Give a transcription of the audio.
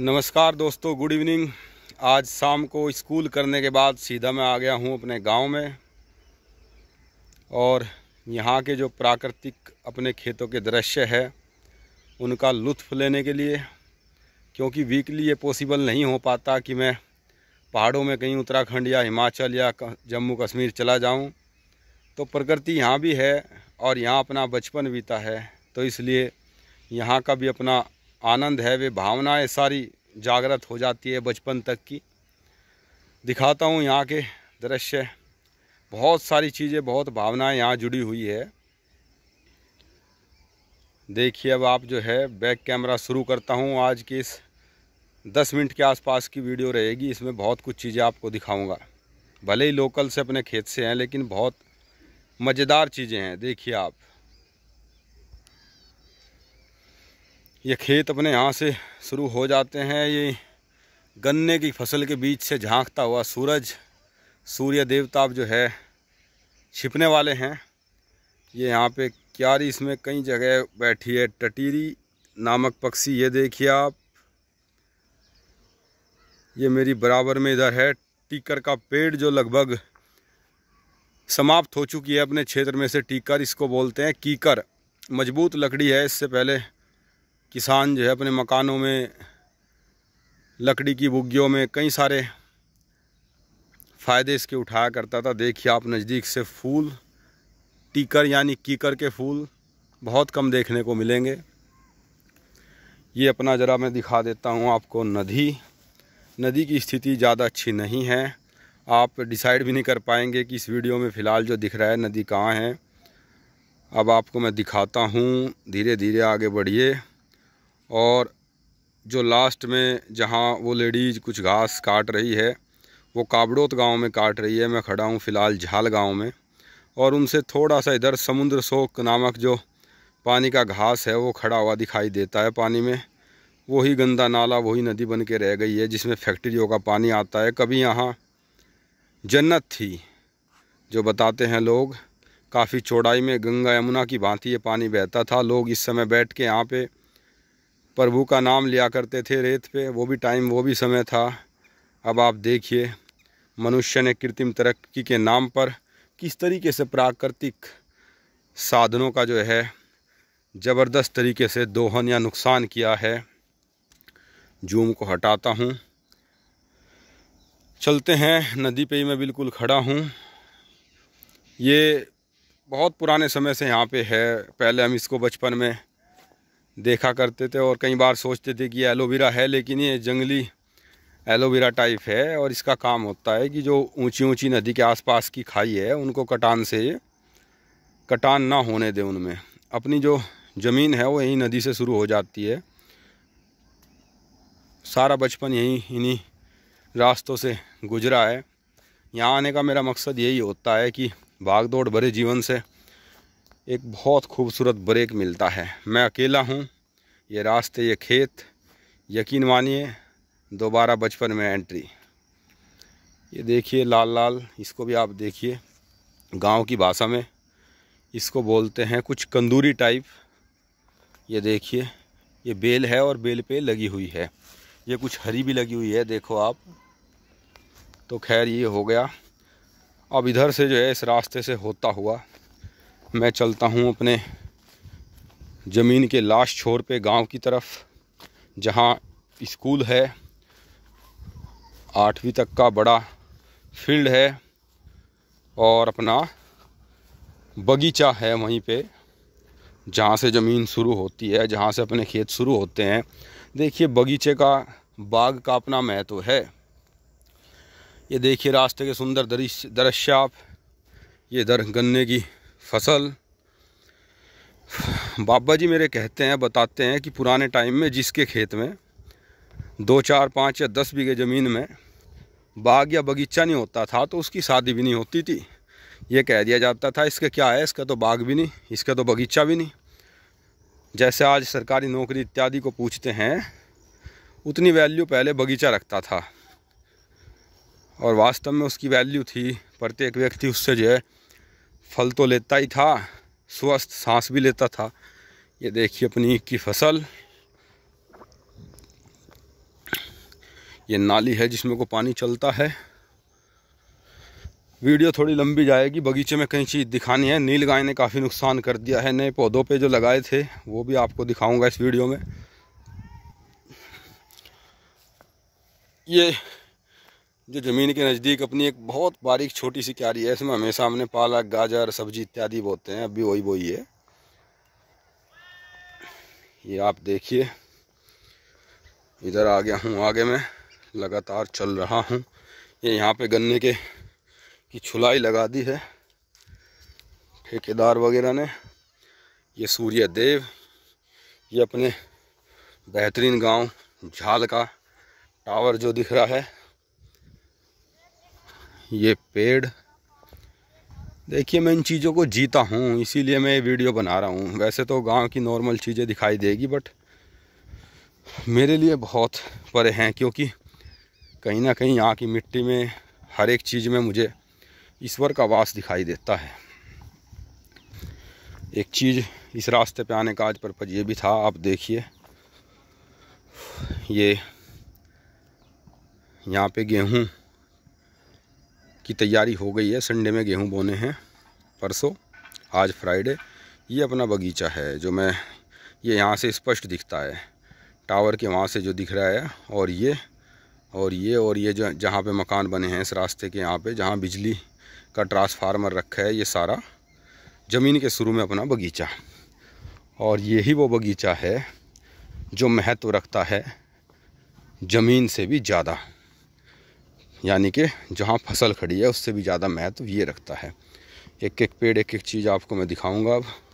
नमस्कार दोस्तों good evening आज शाम को स्कूल करने के बाद सीधा मैं आ गया हूँ अपने गांव में और यहाँ के जो प्राकृतिक अपने खेतों के दृश्य है उनका लुत्फ़ लेने के लिए क्योंकि वीकली ये पॉसिबल नहीं हो पाता कि मैं पहाड़ों में कहीं उत्तराखंड या हिमाचल या जम्मू कश्मीर चला जाऊं तो प्रकृति यहाँ भी है और यहाँ अपना बचपन बीता है तो इसलिए यहाँ का भी अपना आनंद है वे भावनाएं सारी जागृत हो जाती है बचपन तक की दिखाता हूँ यहाँ के दृश्य बहुत सारी चीज़ें बहुत भावनाएं यहाँ जुड़ी हुई है देखिए अब आप जो है बैक कैमरा शुरू करता हूँ आज की इस दस मिनट के आसपास की वीडियो रहेगी इसमें बहुत कुछ चीज़ें आपको दिखाऊंगा भले ही लोकल से अपने खेत से हैं लेकिन बहुत मज़ेदार चीज़ें हैं देखिए आप ये खेत अपने यहाँ से शुरू हो जाते हैं ये गन्ने की फसल के बीच से झांकता हुआ सूरज सूर्य देवता जो है छिपने वाले हैं ये यहाँ पे क्यारी इसमें कई जगह बैठी है टटीरी नामक पक्षी ये देखिए आप ये मेरी बराबर में इधर है टीकर का पेड़ जो लगभग समाप्त हो चुकी है अपने क्षेत्र में से टीकर इसको बोलते हैं कीकर मजबूत लकड़ी है इससे पहले किसान जो है अपने मकानों में लकड़ी की बुग्गियों में कई सारे फ़ायदे इसके उठाया करता था देखिए आप नज़दीक से फूल टीकर यानी कीकर के फूल बहुत कम देखने को मिलेंगे ये अपना ज़रा मैं दिखा देता हूँ आपको नदी नदी की स्थिति ज़्यादा अच्छी नहीं है आप डिसाइड भी नहीं कर पाएंगे कि इस वीडियो में फ़िलहाल जो दिख रहा है नदी कहाँ है अब आपको मैं दिखाता हूँ धीरे धीरे आगे बढ़िए और जो लास्ट में जहाँ वो लेडीज कुछ घास काट रही है वो काबड़ोत गांव में काट रही है मैं खड़ा हूँ फ़िलहाल झाल गांव में और उनसे थोड़ा सा इधर समुद्र सोक नामक जो पानी का घास है वो खड़ा हुआ दिखाई देता है पानी में वही गंदा नाला वही नदी बन के रह गई है जिसमें फैक्ट्रियों का पानी आता है कभी यहाँ जन्नत थी जो बताते हैं लोग काफ़ी चौड़ाई में गंगा यमुना की भांति ये पानी बहता था लोग इस समय बैठ के यहाँ पे प्रभु का नाम लिया करते थे रेत पे वो भी टाइम वो भी समय था अब आप देखिए मनुष्य ने कृत्रिम तरक्की के नाम पर किस तरीके से प्राकृतिक साधनों का जो है ज़बरदस्त तरीके से दोहन या नुकसान किया है जूम को हटाता हूँ चलते हैं नदी पे ही मैं बिल्कुल खड़ा हूँ ये बहुत पुराने समय से यहाँ पे है पहले हम इसको बचपन में देखा करते थे और कई बार सोचते थे कि एलोवेरा है लेकिन ये जंगली एलोवेरा टाइप है और इसका काम होता है कि जो ऊंची ऊंची नदी के आसपास की खाई है उनको कटान से कटान ना होने दें उनमें अपनी जो ज़मीन है वो यहीं नदी से शुरू हो जाती है सारा बचपन यहीं इन्हीं रास्तों से गुजरा है यहाँ आने का मेरा मकसद यही होता है कि भाग दौड़ भरे जीवन से एक बहुत खूबसूरत ब्रेक मिलता है मैं अकेला हूँ ये रास्ते ये खेत यकीन मानिए दोबारा बचपन में एंट्री ये देखिए लाल लाल इसको भी आप देखिए गांव की भाषा में इसको बोलते हैं कुछ कंदूरी टाइप ये देखिए ये बेल है और बेल पे लगी हुई है ये कुछ हरी भी लगी हुई है देखो आप तो खैर ये हो गया अब इधर से जो है इस रास्ते से होता हुआ मैं चलता हूँ अपने ज़मीन के लास्ट छोर पे गांव की तरफ जहाँ स्कूल है आठवीं तक का बड़ा फील्ड है और अपना बगीचा है वहीं पे जहाँ से ज़मीन शुरू होती है जहाँ से अपने खेत शुरू होते हैं देखिए बगीचे का बाग का अपना महत्व है ये देखिए रास्ते के सुंदर दृश्य दृश्य आप ये दर गन्ने की फसल बाबा जी मेरे कहते हैं बताते हैं कि पुराने टाइम में जिसके खेत में दो चार पाँच या दस बीघे ज़मीन में बाग या बगीचा नहीं होता था तो उसकी शादी भी नहीं होती थी ये कह दिया जाता था इसका क्या है इसका तो बाग भी नहीं इसका तो बगीचा भी नहीं जैसे आज सरकारी नौकरी इत्यादि को पूछते हैं उतनी वैल्यू पहले बगीचा रखता था और वास्तव में उसकी वैल्यू थी प्रत्येक व्यक्ति उससे जो है फल तो लेता ही था स्वस्थ सांस भी लेता था ये देखिए अपनी की फसल ये नाली है जिसमें को पानी चलता है वीडियो थोड़ी लंबी जाएगी बगीचे में कई चीज़ दिखानी है नील गाय ने काफ़ी नुकसान कर दिया है नए पौधों पे जो लगाए थे वो भी आपको दिखाऊंगा इस वीडियो में ये जो ज़मीन के नज़दीक अपनी एक बहुत बारीक छोटी सी क्यारी है इसमें हमेशा हमने पालक गाजर सब्जी इत्यादि बोते हैं अब भी वही वही है ये आप देखिए इधर आ गया हूँ आगे मैं लगातार चल रहा हूँ ये यहाँ पे गन्ने के की छुलाई लगा दी है ठेकेदार वगैरह ने ये सूर्य देव ये अपने बेहतरीन गांव झाल का टावर जो दिख रहा है ये पेड़ देखिए मैं इन चीज़ों को जीता हूँ इसीलिए मैं ये वीडियो बना रहा हूँ वैसे तो गांव की नॉर्मल चीज़ें दिखाई देगी बट मेरे लिए बहुत परे हैं क्योंकि कहीं ना कहीं यहाँ की मिट्टी में हर एक चीज़ में मुझे ईश्वर का वास दिखाई देता है एक चीज़ इस रास्ते पे आने का आज पर्पज ये भी था आप देखिए ये यहाँ पे गेहूँ की तैयारी हो गई है संडे में गेहूँ बोने हैं परसों आज फ्राइडे ये अपना बगीचा है जो मैं ये यहाँ से स्पष्ट दिखता है टावर के वहाँ से जो दिख रहा है और ये और ये और ये जो जहाँ पे मकान बने हैं इस रास्ते के यहाँ पे जहाँ बिजली का ट्रांसफार्मर रखा है ये सारा ज़मीन के शुरू में अपना बगीचा और यही वो बगीचा है जो महत्व रखता है ज़मीन से भी ज़्यादा यानी कि जहाँ फसल खड़ी है उससे भी ज़्यादा महत्व ये रखता है एक एक पेड़ एक एक चीज़ आपको मैं दिखाऊंगा अब